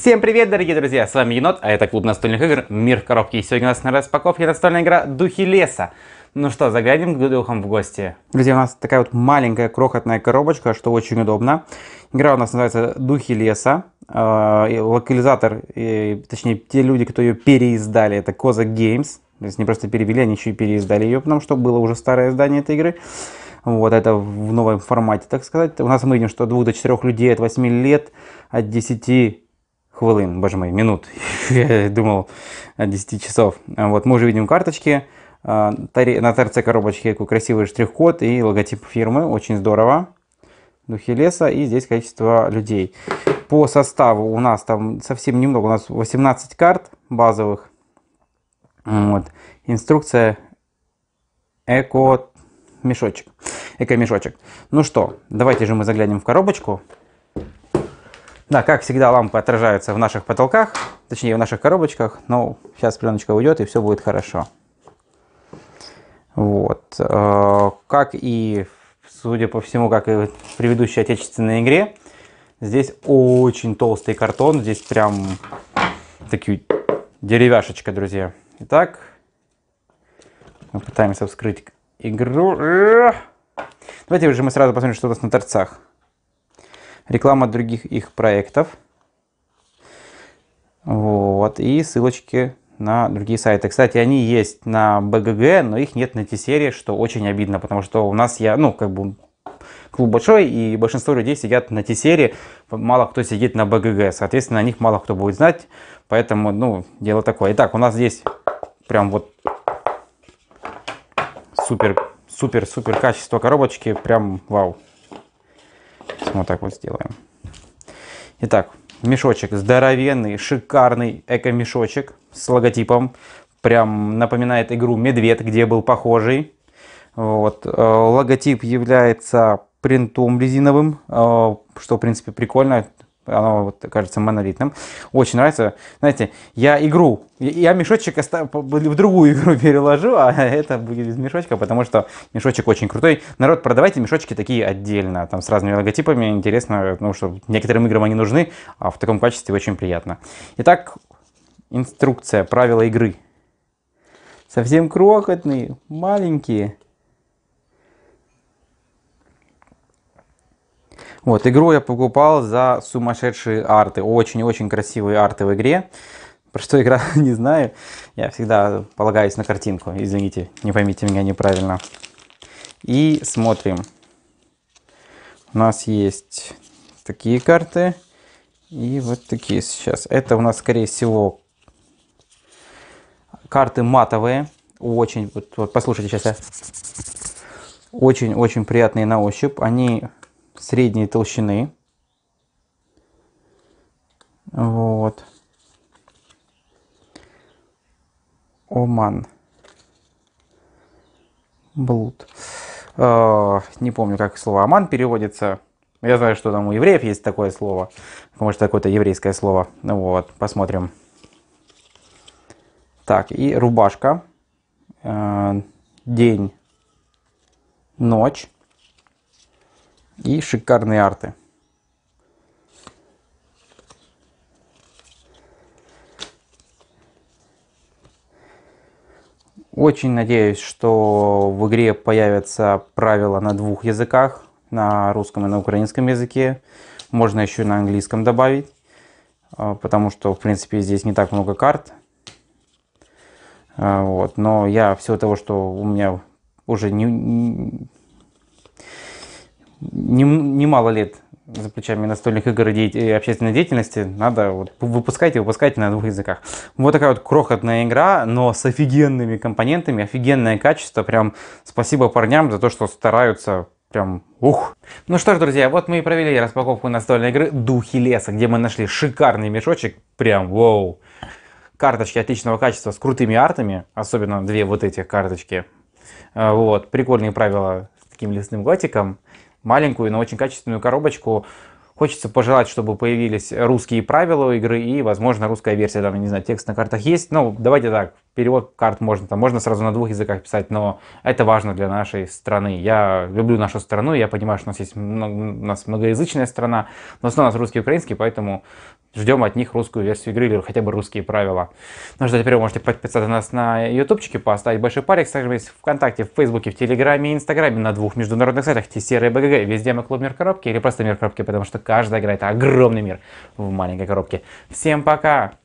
Всем привет, дорогие друзья! С вами Енот, а это клуб настольных игр «Мир в коробке». И сегодня у нас на распаковке настольная игра «Духи леса». Ну что, заглянем к духам в гости. Друзья, у нас такая вот маленькая крохотная коробочка, что очень удобно. Игра у нас называется «Духи леса». А, локализатор, точнее, те люди, кто ее переиздали, это Коза Games. То есть не просто перевели, они еще и переиздали ее, потому что было уже старое издание этой игры. Вот это в новом формате, так сказать. У нас мы видим, что от 2 до 4 людей от 8 лет, от 10 хвилин, боже мой, минут, я думал, 10 а, часов. А вот мы уже видим карточки, а, на торце коробочки красивый штрих-код и логотип фирмы, очень здорово. Духи леса и здесь количество людей. По составу у нас там совсем немного, у нас 18 карт базовых. Вот. Инструкция эко мешочек. Эко мешочек. Ну что, давайте же мы заглянем в коробочку. Да, как всегда, лампы отражаются в наших потолках, точнее в наших коробочках, но ну, сейчас пленочка уйдет и все будет хорошо. Вот. Э, как и, судя по всему, как и в предыдущей отечественной игре, здесь очень толстый картон, здесь прям такие деревяшечка, друзья. Итак, мы пытаемся вскрыть игру. Э! Давайте уже мы сразу посмотрим, что у нас на торцах реклама других их проектов. Вот, и ссылочки на другие сайты. Кстати, они есть на БГГ, но их нет на T-серии, что очень обидно, потому что у нас я, ну, как бы клуб большой, и большинство людей сидят на T-серии, мало кто сидит на БГГ, соответственно, о них мало кто будет знать, поэтому, ну, дело такое. Итак, у нас здесь прям вот супер, супер, супер качество коробочки, прям вау. Вот так вот сделаем. Итак, мешочек здоровенный, шикарный эко-мешочек с логотипом. Прям напоминает игру «Медведь», где был похожий. Вот. Э, логотип является принтом резиновым, э, что, в принципе, прикольно оно вот кажется монолитным. Очень нравится. Знаете, я игру, я мешочек остав... в другую игру переложу, а это будет из мешочка, потому что мешочек очень крутой. Народ, продавайте мешочки такие отдельно, там с разными логотипами. Интересно, ну что некоторым играм они нужны, а в таком качестве очень приятно. Итак, инструкция, правила игры. Совсем крохотные, маленькие. Вот, игру я покупал за сумасшедшие арты. Очень-очень красивые арты в игре. Про что игра, не знаю. Я всегда полагаюсь на картинку. Извините, не поймите меня неправильно. И смотрим. У нас есть такие карты. И вот такие сейчас. Это у нас, скорее всего, карты матовые. Очень, вот, вот послушайте сейчас. Очень-очень приятные на ощупь. Они средней толщины. Вот. Оман. Блуд. А, не помню, как слово Оман переводится. Я знаю, что там у евреев есть такое слово. Может, такое то еврейское слово. Ну Вот, посмотрим. Так, и рубашка. А, день. Ночь и шикарные арты. Очень надеюсь, что в игре появятся правила на двух языках, на русском и на украинском языке. Можно еще на английском добавить, а, потому что, в принципе, здесь не так много карт. А, вот. Но я всего того, что у меня уже не, немало лет за плечами настольных игр и общественной деятельности, надо вот выпускать и выпускать на двух языках. Вот такая вот крохотная игра, но с офигенными компонентами, офигенное качество. Прям спасибо парням за то, что стараются прям ух. Ну что ж, друзья, вот мы и провели распаковку настольной игры «Духи леса», где мы нашли шикарный мешочек, прям вау. Карточки отличного качества с крутыми артами, особенно две вот эти карточки. А, вот, прикольные правила с таким лесным готиком маленькую, но очень качественную коробочку. Хочется пожелать, чтобы появились русские правила игры и, возможно, русская версия. Там, не знаю, текст на картах есть. Ну, давайте так, перевод карт можно, там, можно сразу на двух языках писать, но это важно для нашей страны. Я люблю нашу страну, я понимаю, что у нас есть у нас многоязычная страна, но основа у нас русский и украинский, поэтому ждем от них русскую версию игры или хотя бы русские правила. Ну что, теперь вы можете подписаться на нас на ютубчике, поставить большой парик, также в ВКонтакте, в Фейсбуке, в Телеграме и Инстаграме, на двух международных сайтах, те серые БГГ, везде мы клуб Мир Коробки или просто Мир Коробки, потому что каждая игра это огромный мир в маленькой коробке. Всем пока!